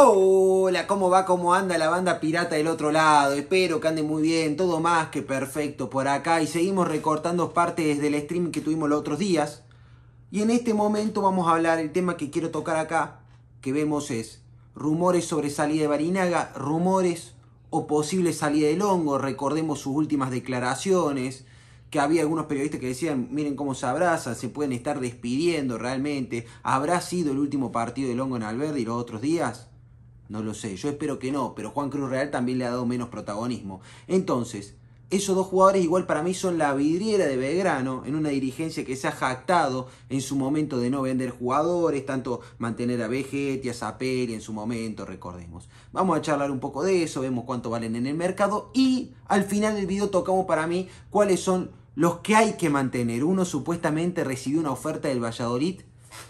Hola, ¿cómo va? ¿Cómo anda la banda pirata del otro lado? Espero que ande muy bien, todo más que perfecto por acá. Y seguimos recortando partes del stream que tuvimos los otros días. Y en este momento vamos a hablar, el tema que quiero tocar acá, que vemos es rumores sobre salida de Barinaga, rumores o posible salida del hongo. Recordemos sus últimas declaraciones, que había algunos periodistas que decían, miren cómo se abrazan, se pueden estar despidiendo realmente. ¿Habrá sido el último partido del hongo en Alberdi los otros días? No lo sé, yo espero que no, pero Juan Cruz Real también le ha dado menos protagonismo. Entonces, esos dos jugadores igual para mí son la vidriera de Belgrano, en una dirigencia que se ha jactado en su momento de no vender jugadores, tanto mantener a Vegetti, a Zapelli en su momento, recordemos. Vamos a charlar un poco de eso, vemos cuánto valen en el mercado y al final del video tocamos para mí cuáles son los que hay que mantener. Uno supuestamente recibió una oferta del Valladolid,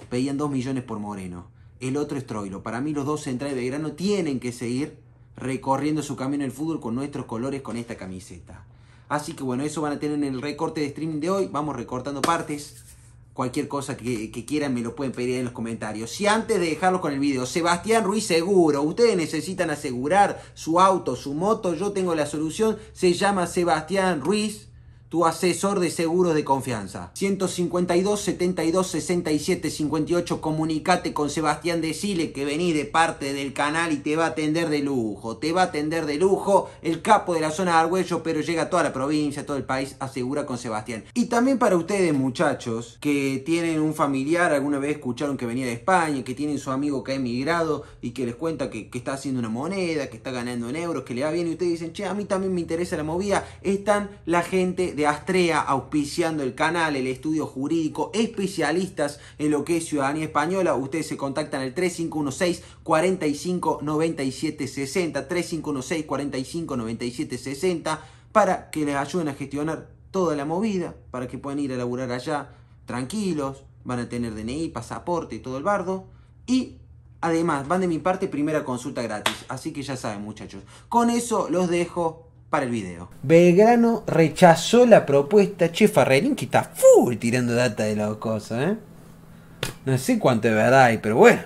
pedían 2 millones por Moreno el otro es Troilo. Para mí los dos centrales de grano tienen que seguir recorriendo su camino en el fútbol con nuestros colores, con esta camiseta. Así que bueno, eso van a tener en el recorte de streaming de hoy. Vamos recortando partes. Cualquier cosa que, quieran me lo pueden pedir en los comentarios. Y antes de dejarlo con el video, Sebastián Ruiz Seguro, ustedes necesitan asegurar su auto, su moto, yo tengo la solución. Se llama Sebastián Ruiz tu asesor de seguros de confianza. 152 72 67 58. Comunicate con Sebastián Decile que vení de parte del canal y te va a atender de lujo. Te va a atender de lujo el capo de la zona de Argüello, pero llega a toda la provincia, todo el país, asegura con Sebastián. Y también para ustedes, muchachos, que tienen un familiar, alguna vez escucharon que venía de España, que tienen su amigo que ha emigrado y que les cuenta que, que está haciendo una moneda, que está ganando en euros, que le va bien y ustedes dicen, che, a mí también me interesa la movida. Están la gente de Astrea auspiciando el canal, el estudio jurídico, especialistas en lo que es ciudadanía española. Ustedes se contactan al 3516 45 3516 45 97 para que les ayuden a gestionar toda la movida, para que puedan ir a laburar allá tranquilos, van a tener DNI, pasaporte y todo el bardo. Y además, van de mi parte primera consulta gratis. Así que ya saben, muchachos. Con eso los dejo para el video. Belgrano rechazó la propuesta. Che, Farrerín que está full tirando data de las cosas, ¿eh? No sé cuánto de verdad hay, pero bueno.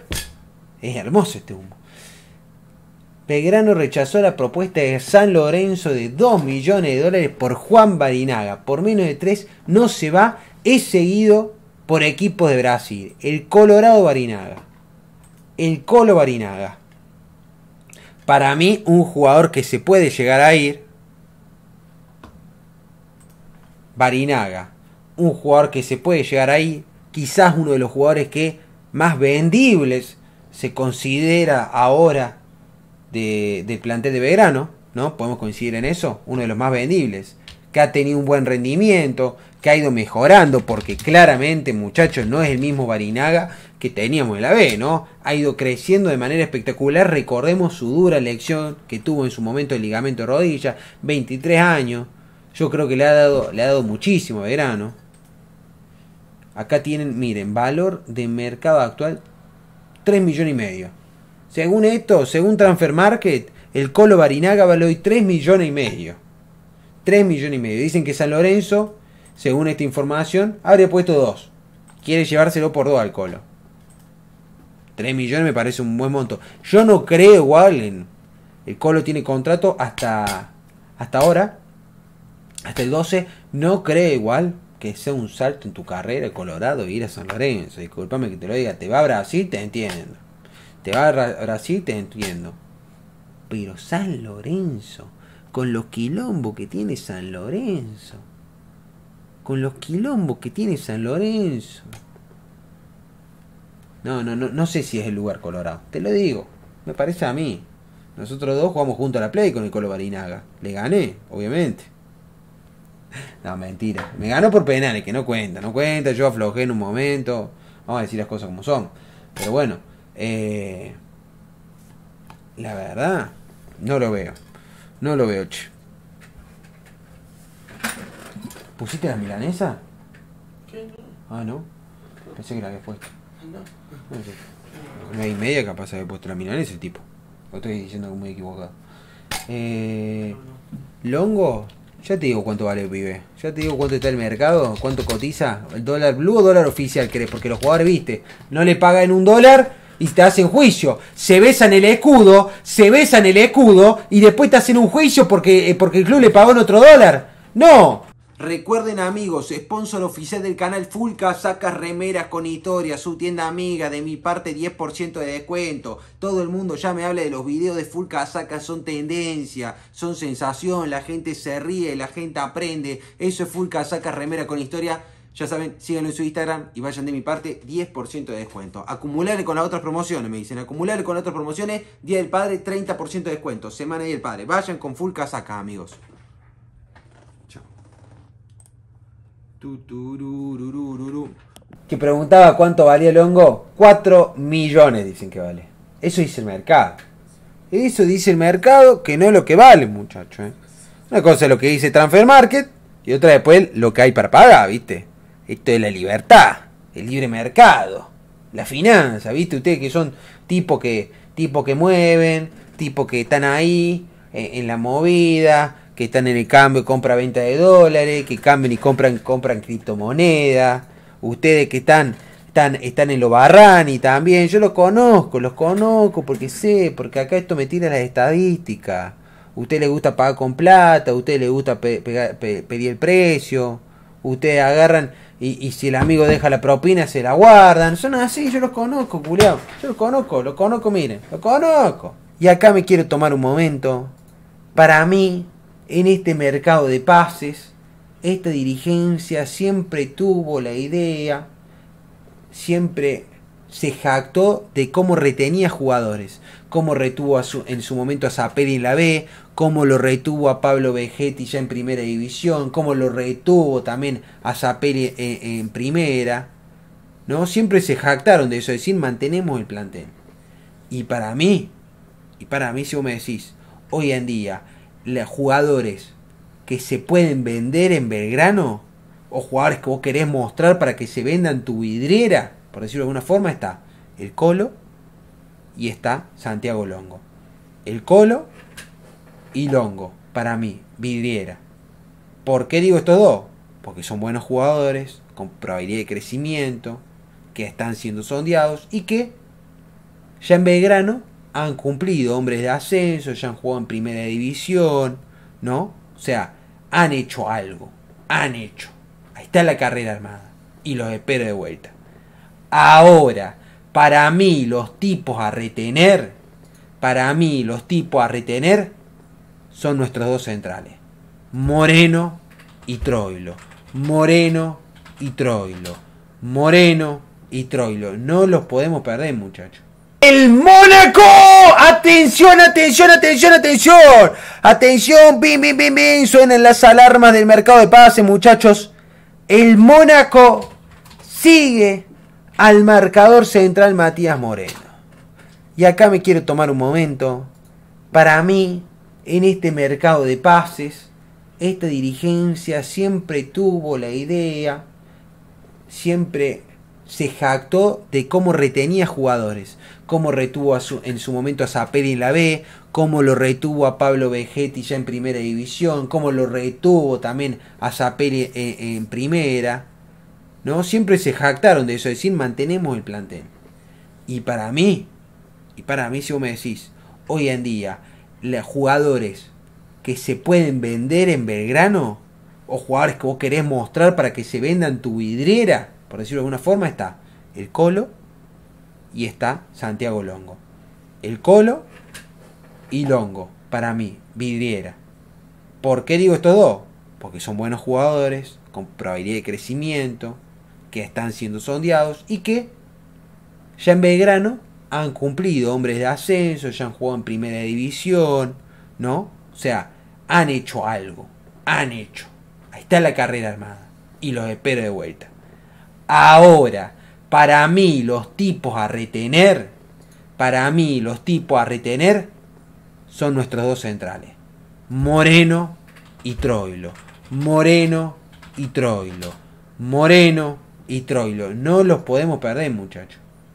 Es hermoso este humo. Belgrano rechazó la propuesta de San Lorenzo de 2 millones de dólares por Juan Barinaga. Por menos de 3 no se va. Es seguido por equipos de Brasil. El Colorado Barinaga. El Colo Barinaga. Para mí, un jugador que se puede llegar a ir Barinaga, un jugador que se puede llegar ahí, quizás uno de los jugadores que más vendibles se considera ahora de, del plantel de verano, ¿no? Podemos coincidir en eso, uno de los más vendibles, que ha tenido un buen rendimiento, que ha ido mejorando, porque claramente, muchachos, no es el mismo Barinaga que teníamos en la B, ¿no? Ha ido creciendo de manera espectacular, recordemos su dura elección que tuvo en su momento el ligamento de rodilla, 23 años, yo creo que le ha dado, le ha dado muchísimo Verano. Acá tienen, miren, valor de mercado actual 3 millones y medio. Según esto, según Transfer Market, el Colo Barinaga vale hoy 3 millones y medio. 3 millones y medio. Dicen que San Lorenzo, según esta información, habría puesto 2. Quiere llevárselo por 2 al Colo. 3 millones me parece un buen monto. Yo no creo, Wallen. El Colo tiene contrato hasta, hasta ahora hasta el 12, no cree igual que sea un salto en tu carrera de Colorado ir a San Lorenzo. Disculpame que te lo diga, te va a Brasil, te entiendo. Te va a Brasil, te entiendo. Pero San Lorenzo, con los quilombos que tiene San Lorenzo. Con los quilombos que tiene San Lorenzo. No, no, no, no sé si es el lugar Colorado. Te lo digo, me parece a mí. Nosotros dos jugamos junto a la Play con el Colo Barinaga. Le gané, obviamente. no, mentira. Me ganó por penales, que no cuenta, no cuenta. Yo aflojé en un momento. Vamos a decir las cosas como son. Pero bueno, eh, la verdad, no lo veo. No lo veo, che. ¿Pusiste la milanesa? Ah, no. Pensé que la había puesto. No. no sé. Una y media capaz de haber puesto la milanesa el tipo. Lo estoy diciendo muy equivocado. Eh, Longo, ya te digo cuánto vale el pibe. Ya te digo cuánto está el mercado, cuánto cotiza. El dólar blue o dólar oficial querés, porque los jugadores, viste, no le pagan un dólar y te hacen juicio. Se besan el escudo, se besan el escudo y después te hacen un juicio porque, eh, porque el club le pagó en otro dólar. No, Recuerden amigos, sponsor oficial del canal Fulca, saca remeras con historia, su tienda amiga, de mi parte 10% de descuento. Todo el mundo ya me habla de los videos de Fulca, saca son tendencia, son sensación, la gente se ríe, la gente aprende. Eso es Fulca, saca remera con historia. Ya saben, síganlo en su Instagram y vayan de mi parte 10% de descuento. Acumular con las otras promociones, me dicen. Acumular con otras promociones, Día del Padre 30% de descuento. Semana del Padre. Vayan con Fulca Saca, amigos. Que preguntaba cuánto valía el hongo. 4 millones dicen que vale. Eso dice el mercado. Eso dice el mercado que no es lo que vale, muchacho. ¿eh? Una cosa es lo que dice Transfer Market y otra después lo que hay para pagar, ¿viste? Esto es la libertad, el libre mercado, la finanza, ¿viste? Ustedes que son tipos que, tipo que mueven, tipo que están ahí eh, en la movida, que están en el cambio, y compra-venta de dólares, que cambian y compran, compran criptomonedas. Ustedes que están, están, están en lo barrani también. Yo los conozco, los conozco porque sé, porque acá esto me tira las estadísticas. usted le gusta pagar con plata, usted le gusta pedir el precio. Ustedes agarran y, y, si el amigo deja la propina, se la guardan. Son así, yo los conozco, culiao. Yo los conozco, los conozco, miren, los conozco. Y acá me quiero tomar un momento para mí en este mercado de pases, esta dirigencia siempre tuvo la idea, siempre se jactó de cómo retenía jugadores, cómo retuvo a en su momento a Zapelli en la B, cómo lo retuvo a Pablo Vegetti ya en primera división, cómo lo retuvo también a Zapelli eh, en, primera. ¿no? Siempre se jactaron de eso, es decir, mantenemos el plantel. Y para mí, y para mí si vos me decís, hoy en día, jugadores que se pueden vender en Belgrano o jugadores que vos querés mostrar para que se vendan tu vidriera, por decirlo de alguna forma, está el Colo y está Santiago Longo. El Colo y Longo, para mí, vidriera. ¿Por qué digo estos dos? Porque son buenos jugadores, con probabilidad de crecimiento, que están siendo sondeados y que ya en Belgrano han cumplido hombres de ascenso, ya han jugado en primera división, ¿no? O sea, han hecho algo, han hecho. Ahí está la carrera armada y los espero de vuelta. Ahora, para mí los tipos a retener, para mí los tipos a retener son nuestros dos centrales, Moreno y Troilo. Moreno y Troilo. Moreno y Troilo. No los podemos perder, muchachos el Mónaco. Atención, atención, atención, atención. Atención, bim, bim, bim, bim. Suenan las alarmas del mercado de pases, muchachos. El Mónaco sigue al marcador central Matías Moreno. Y acá me quiero tomar un momento. Para mí, en este mercado de pases, esta dirigencia siempre tuvo la idea, siempre se jactó de cómo retenía jugadores cómo retuvo su, en su momento a Zapelli en la B, cómo lo retuvo a Pablo Vegetti ya en primera división, cómo lo retuvo también a Zapelli eh, en, primera. ¿no? Siempre se jactaron de eso, de decir mantenemos el plantel. Y para mí, y para mí si vos me decís, hoy en día, los jugadores que se pueden vender en Belgrano, o jugadores que vos querés mostrar para que se vendan tu vidriera, por decirlo de alguna forma, está el Colo, y está Santiago Longo. El Colo y Longo, para mí, vidriera. ¿Por qué digo estos dos? Porque son buenos jugadores, con probabilidad de crecimiento, que están siendo sondeados y que ya en Belgrano han cumplido hombres de ascenso, ya han jugado en primera división, ¿no? O sea, han hecho algo, han hecho. Ahí está la carrera armada y los espero de vuelta. Ahora, para mí los tipos a retener, para mí los tipos a retener son nuestros dos centrales, Moreno y Troilo. Moreno y Troilo. Moreno y Troilo. No los podemos perder, muchachos.